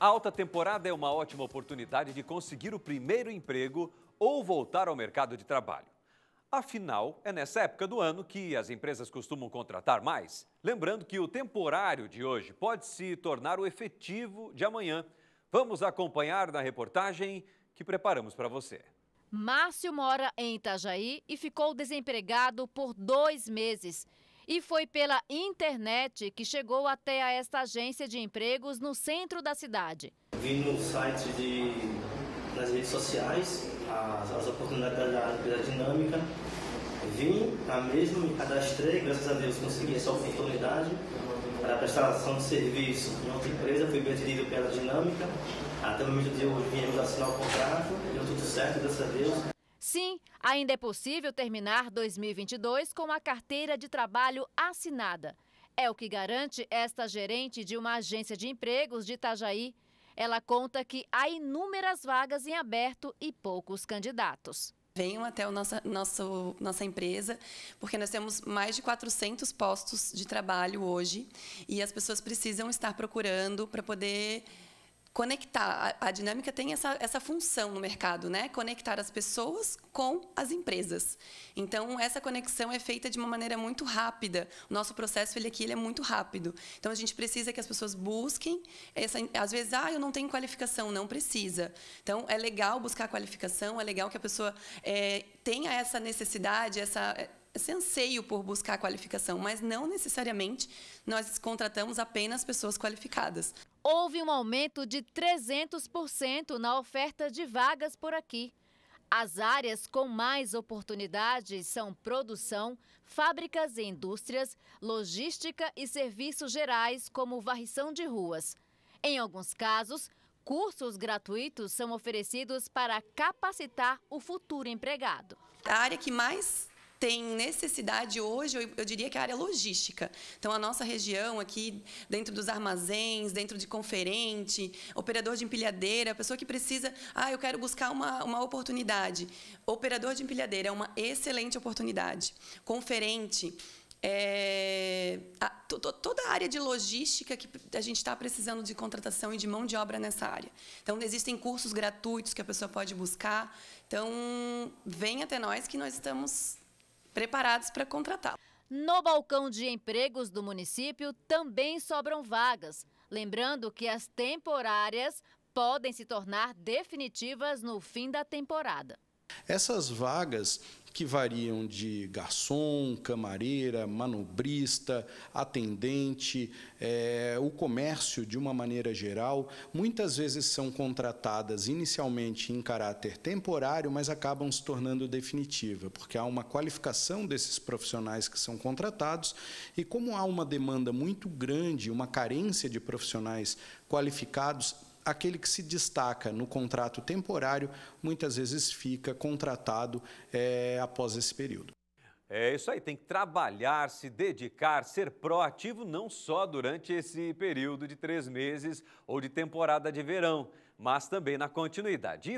A alta temporada é uma ótima oportunidade de conseguir o primeiro emprego ou voltar ao mercado de trabalho. Afinal, é nessa época do ano que as empresas costumam contratar mais. Lembrando que o temporário de hoje pode se tornar o efetivo de amanhã. Vamos acompanhar na reportagem que preparamos para você. Márcio mora em Itajaí e ficou desempregado por dois meses. E foi pela internet que chegou até a esta agência de empregos no centro da cidade. Vi no site de, nas redes sociais as, as oportunidades da, da dinâmica. Vim a mesmo, me cadastrei, graças a Deus consegui essa oportunidade para a prestação de serviço em outra empresa, fui vendido pela dinâmica. Até o momento de hoje viemos assinar o contrato, deu tudo certo, graças a Deus. Sim, ainda é possível terminar 2022 com a carteira de trabalho assinada. É o que garante esta gerente de uma agência de empregos de Itajaí. Ela conta que há inúmeras vagas em aberto e poucos candidatos. Venham até a nossa, nossa nossa empresa, porque nós temos mais de 400 postos de trabalho hoje e as pessoas precisam estar procurando para poder conectar. A, a, dinâmica tem essa, essa função no mercado, né? Conectar as pessoas com as empresas. Então, essa conexão é feita de uma maneira muito rápida. O nosso processo ele aqui ele é muito rápido. Então, a gente precisa que as pessoas busquem. Essa, às vezes, ah, eu não tenho qualificação. Não precisa. Então, é legal buscar qualificação, é legal que a pessoa é, tenha essa necessidade, essa é, esse anseio por buscar qualificação, mas não necessariamente nós contratamos apenas pessoas qualificadas houve um aumento de 300% na oferta de vagas por aqui. As áreas com mais oportunidades são produção, fábricas e indústrias, logística e serviços gerais, como varrição de ruas. Em alguns casos, cursos gratuitos são oferecidos para capacitar o futuro empregado. A área que mais tem necessidade hoje, eu, eu diria que é a área logística. Então, a nossa região aqui, dentro dos armazéns, dentro de conferente, operador de empilhadeira, pessoa que precisa, ah, eu quero buscar uma, uma oportunidade. Operador de empilhadeira é uma excelente oportunidade. Conferente, é, a, to, toda a área de logística que a gente está precisando de contratação e de mão de obra nessa área. Então, existem cursos gratuitos que a pessoa pode buscar. Então, vem até nós que nós estamos preparados para contratá-lo. No balcão de empregos do município também sobram vagas. Lembrando que as temporárias podem se tornar definitivas no fim da temporada. Essas vagas que variam de garçom, camareira, manobrista, atendente, é, o comércio de uma maneira geral, muitas vezes são contratadas inicialmente em caráter temporário, mas acabam se tornando definitiva, porque há uma qualificação desses profissionais que são contratados e como há uma demanda muito grande, uma carência de profissionais qualificados aquele que se destaca no contrato temporário muitas vezes fica contratado é, após esse período. É isso aí, tem que trabalhar, se dedicar, ser proativo não só durante esse período de três meses ou de temporada de verão, mas também na continuidade.